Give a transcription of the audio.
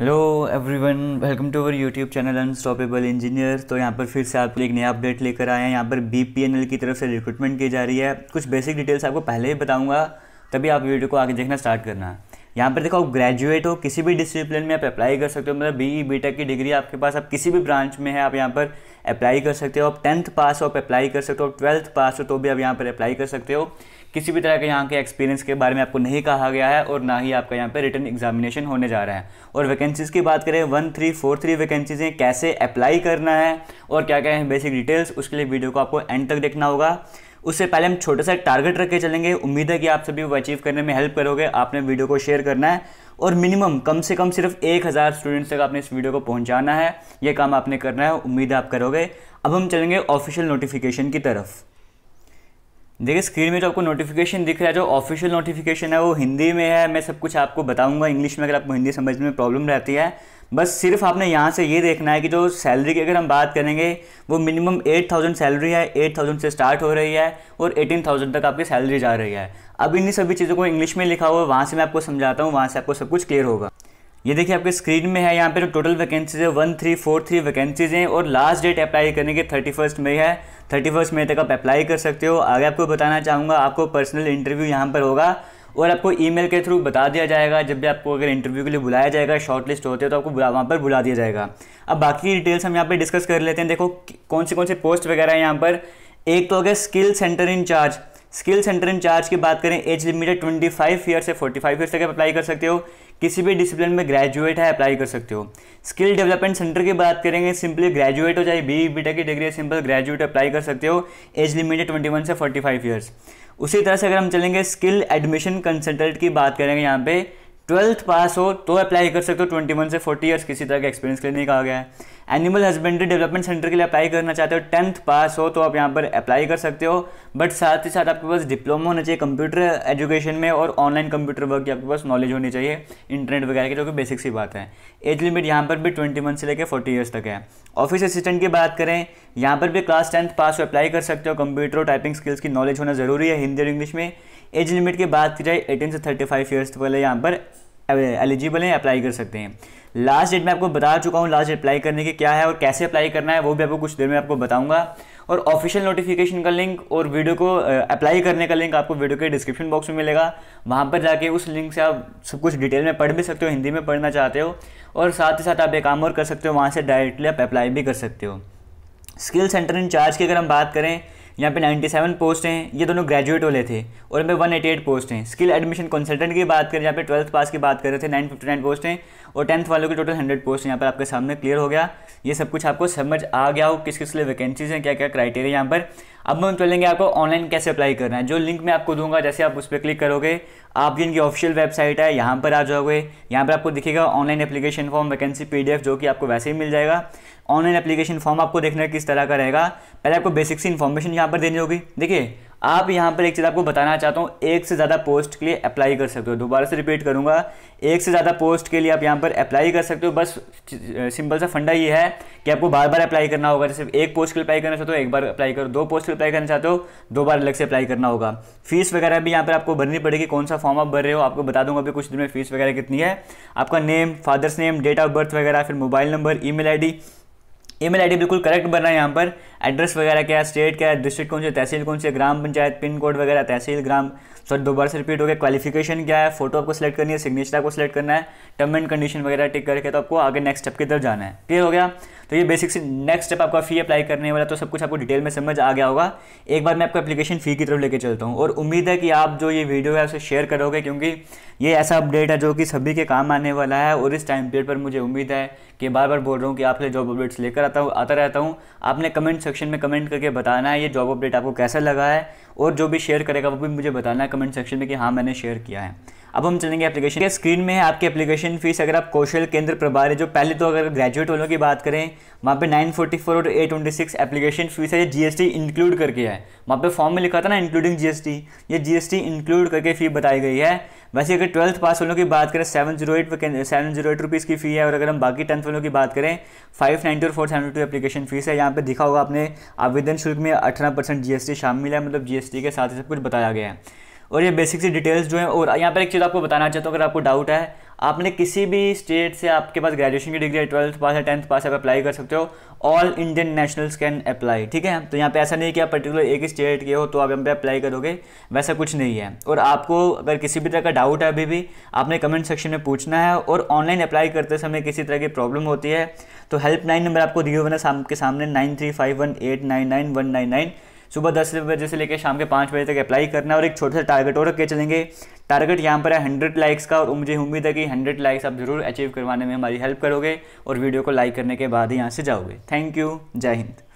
hello everyone welcome to our YouTube channel unstoppable engineer तो यहाँ पर फिर से आप एक नया अपडेट लेकर आए हैं यहाँ पर बी की तरफ से रिक्रूटमेंट की जा रही है कुछ बेसिक डिटेल्स आपको पहले ही बताऊँगा तभी आप वीडियो को आगे देखना स्टार्ट करना है यहाँ पर देखो आप ग्रेजुएट हो किसी भी डिसिप्लिन में आप अप्लाई कर सकते हो मतलब बी बी टेक की डिग्री आपके पास आप किसी भी ब्रांच में है आप यहाँ पर अप्लाई कर सकते हो आप टेंथ पास हो आप अप्लाई कर सकते हो ट्वेल्थ पास हो तो भी आप यहाँ पर अप्लाई कर सकते हो किसी भी तरह के यहाँ के एक्सपीरियंस के बारे में आपको नहीं कहा गया है और ना ही आपका यहाँ पर रिटर्न एग्जामिनेशन होने जा रहा है और वैकेंसीज़ की बात करें one three four three vacancies हैं कैसे अप्लाई करना है और क्या क्या है बेसिक डिटेल्स उसके लिए वीडियो को आपको एंड तक देखना होगा उससे पहले हम छोटा सा एक टारगेट रख के चलेंगे उम्मीद है कि आप सभी वो अचीव करने में हेल्प करोगे आपने वीडियो को शेयर करना है और मिनिमम कम से कम सिर्फ एक हज़ार स्टूडेंट्स तक आपने इस वीडियो को पहुंचाना है ये काम आपने करना है उम्मीद आप करोगे अब हम चलेंगे ऑफिशियल नोटिफिकेशन की तरफ देखिए स्क्रीन में जो आपको नोटिफिकेशन दिख रहा है जो ऑफिशियल नोटिफिकेशन है वो हिंदी में है मैं सब कुछ आपको बताऊंगा इंग्लिश में अगर आपको हिंदी समझने में प्रॉब्लम रहती है बस सिर्फ आपने यहाँ से ये देखना है कि जो सैलरी की अगर हम बात करेंगे वो मिनिमम एट थाउजेंड सैलरी है एट थाउजेंड से स्टार्ट हो रही है और एटीन थाउजेंड तक आपकी सैलरी जा रही है अब इन्हीं सभी चीज़ों को इंग्लिश में लिखा हुआ है वहाँ से मैं आपको समझाता हूँ वहाँ से आपको सब कुछ क्लियर होगा ये देखिए आपके स्क्रीन में है यहाँ पर जो टोटल वैकेंसीज है one three four three vacancies हैं और लास्ट डेट अप्लाई करने की थर्टी फर्स्ट मई है थर्टी फर्स्ट मई तक आप अप्लाई कर सकते हो आगे आपको बताना चाहूँगा आपको पर्सनल इंटरव्यू यहाँ पर होगा और आपको ईमेल के थ्रू बता दिया जाएगा जब भी आपको अगर इंटरव्यू के लिए बुलाया जाएगा शॉर्ट लिस्ट होते हैं तो आपको वहाँ पर बुला दिया जाएगा अब बाकी डिटेल्स हम यहाँ पर डिस्कस कर लेते हैं देखो कौन से कौन से पोस्ट वगैरह हैं यहाँ पर एक तो अगर skill centre incharge skill centre incharge की बात करें एज लिमिटेड फाइव ईयर से फोर्टी फाइव ईयर्स तक अप्लाई कर सकते हो किसी भी डिसिप्लिन में ग्रेजुएट है अप्लाई कर सकते हो स्किल डेवलपमेंट सेंटर की बात करेंगे सिंपली ग्रेजुएट हो चाहे बी बी की डिग्री है सिंपल ग्रेजुएट अप्लाई कर सकते हो एज लिमिटेड ट्वेंटी वन से फोर्टी फाइव ईयर्स उसी तरह से अगर हम चलेंगे स्किल एडमिशन कंसल्टेंट की बात करेंगे यहाँ पे ट्वेल्थ पास हो तो अप्लाई कर सकते हो ट्वेंटी वन से फोर्टी ईयर्स किसी तरह का एक्सपीरियंस के लिए नहीं कहा गया है एनिमल हस्बेंड्री डेवलपमेंट सेंटर के लिए अप्लाई करना चाहते हो टेंथ पास हो तो आप यहाँ पर अप्लाई कर सकते हो बट साथ ही साथ आपके पास डिप्लोमा होना चाहिए कंप्यूटर एजुकेशन में और ऑनलाइन कंप्यूटर वर्क की आपके पास नॉलेज होनी चाहिए इंटरनेट वगैरह की जो कि बेसिक सी बात है एज लिमिट यहाँ पर भी ट्वेंटी मंथ से लेकर फोर्टी ईयर्स तक है ऑफिस असिस्टेंट की बात करें यहाँ पर भी क्लास टेंथ पास हो अप्लाई कर सकते हो कंप्यूटर और टाइपिंग स्किल्स की नॉलेज होना ज़रूरी है हिंदी और इंग्लिश में एज लिमिट की बात की जाए एटीन से थर्टी फाइव ईयर्स वाले यहाँ पर एलिजिबल हैं अप्लाई कर सकते हैं लास्ट डेट मैं आपको बता चुका हूँ लास्ट डेट अप्लाई करने की क्या है और कैसे अप्लाई करना है वो भी आपको कुछ देर में आपको बताऊंगा और ऑफिशियल नोटिफिकेशन का लिंक और वीडियो को अप्लाई करने का लिंक आपको वीडियो के डिस्क्रिप्शन बॉक्स में मिलेगा वहाँ पर जाके उस लिंक से आप सब कुछ डिटेल में पढ़ भी सकते हो हिंदी में पढ़ना चाहते हो और साथ ही साथ आप एक काम और कर सकते हो वहाँ से डायरेक्टली आप अप्लाई भी कर सकते हो स्किल सेंटर इंचार्ज की अगर हम बात करें यहाँ पे 97 पोस्ट हैं ये दोनों ग्रेजुएट वाले थे और यहाँ पे 188 पोस्ट हैं स्किल एडमिशन कंसल्टेंट की बात करें यहाँ पे ट्वेल्थ पास की बात कर रहे थे 959 पोस्ट हैं और टेंथ वालों के टोटल 100 पोस्ट हैं यहाँ पर आपके सामने क्लियर हो गया ये सब कुछ आपको समझ आ गया हो किस किस लिए वैकेंसीज हैं क्या क्या क्राइटेरिया यहाँ पर अब हम चलेंगे आपको ऑनलाइन कैसे अप्लाई करना है जो लिंक मैं आपको दूंगा जैसे आप उस पर क्लिक करोगे आप जिनकी ऑफिशियल वेबसाइट है यहाँ पर आ जाओगे यहाँ पर आपको दिखेगा ऑनलाइन एप्लीकेशन फॉर्म वैकेंसी पी जो कि आपको वैसे ही मिल जाएगा ऑनलाइन एप्लीकेशन फॉर्म आपको देखना है किस तरह का रहेगा पहले आपको बेसिक सी इन्फॉर्मेशन यहाँ पर देनी होगी देखिए आप यहाँ पर एक चीज़ आपको बताना चाहता हूँ एक से ज़्यादा पोस्ट के लिए अप्लाई कर सकते हो दोबारा से रिपीट करूँगा एक से ज़्यादा पोस्ट के लिए आप यहाँ पर अप्लाई कर सकते हो बस सिंपल सा फंडा ये है कि आपको बार बार अप्लाई करना होगा जैसे एक पोस्ट के लिए अप्लाई करना चाहते हो एक बार अप्लाई करो दो पोस्ट के लिए अप्लाई करना चाहते हो दो बार अलग से अप्लाई करना होगा फीस वगैरह भी यहाँ पर आपको भरनी पड़ेगी कौन सा फॉर्म आप भर रहे हो आपको बता दूंगा अभी कुछ दिन में फीस वगैरह कितनी है आपका name father's name date of birth वगैरह फिर mobile number email email ID बिल्कुल करेक्ट बना है यहाँ पर एड्रेस वगैरह क्या है स्टेट क्या है डिस्ट्रिक्ट कौन से तहसील कौन से ग्राम पंचायत पिन कोड वगैरह तहसील ग्राम सॉरी दोबारा से रिपीट हो गया क्वालिफिकेशन क्या है फोटो आपको सेलेक्ट करनी है सिग्नेचर आपको सेलेक्ट करना है टर्म एंड कंडीशन वगैरह टिक करके तो आपको आगे नेक्स्ट स्टेप की तरफ जाना है क्लियर हो गया तो ये बेसिक से नेक्स्ट स्टेप आपका फ़ी अप्लाई करने वाला तो सब कुछ आपको डिटेल में समझ आ गया होगा एक बार मैं आपको एप्लीकेशन फ़ी की तरफ लेके चलता हूँ और उम्मीद है कि आप जो ये वीडियो है उसे शेयर करोगे क्योंकि ये ऐसा अपडेट है जो कि सभी के काम आने वाला है और इस टाइम पीरियड पर मुझे उम्मीद है कि बार बार बोल रहा हूँ कि आप जॉब अपडेट्स लेकर आता हूँ आता रहता हूँ आपने कमेंट सेक्शन में कमेंट करके बताना है ये जॉब अपडेट आपको कैसा लगा है और जो भी शेयर करेगा वो भी मुझे बताना है कमेंट सेक्शन में कि हाँ मैंने शेयर किया है अब हम चलेंगे एप्लीकेशन के स्क्रीन में है आपकी एप्लीकेशन फीस अगर आप कौशल केंद्र प्रभारी जो पहले तो अगर ग्रेजुएट वालों की बात करें वहाँ पे 944 और 826 एप्लीकेशन फीस है ये जीएसटी इंक्लूड करके है वहाँ पे फॉर्म में लिखा था ना इंक्लूडिंग जीएसटी ये जीएसटी इंक्लूड करके फ़ी बताई गई है वैसे अगर ट्वेल्थ पास वालों की बात करें seven zero eight seven zero eight rupees की फ़ी है और अगर हम बाकी टेंथ वालों की बात करें फाइव नाइन्टी और four seventy two application fees है यहाँ पे दिखा होगा आपने आवेदन शुल्क में अठारह परसेंट जी शामिल है मतलब जी के साथ ही सब कुछ बताया गया है और ये बेसिक सी डिटेल्स जो हैं और यहाँ पर एक चीज़ आपको बताना चाहता हूँ अगर आपको डाउट है आपने किसी भी स्टेट से आपके पास ग्रेजुएशन की डिग्री है ट्वेल्थ पास है टेंथ पास है आप अप्लाई कर सकते हो all Indian nationals can apply ठीक है तो यहाँ पे ऐसा नहीं कि आप पर्टिकुलर एक ही स्टेट के हो तो आप यहाँ पे अप्लाई करोगे वैसा कुछ नहीं है और आपको अगर किसी भी तरह का डाउट है अभी भी आपने कमेंट सेक्शन में पूछना है और ऑनलाइन अप्लाई करते समय किसी तरह की प्रॉब्लम होती है तो हेल्पलाइन नंबर आपको दिए हुए ना आपके सामने nine three five one eight nine nine one nine nine सुबह दस बजे से लेकर शाम के पाँच बजे तक अप्लाई करना और एक छोटा सा टारगेट और रख चलेंगे टारगेट यहाँ पर है हंड्रेड लाइक्स का और मुझे उम्मीद है कि हंड्रेड लाइक्स आप ज़रूर अचीव करवाने में हमारी हेल्प करोगे और वीडियो को लाइक करने के बाद ही यहाँ से जाओगे थैंक यू जय हिंद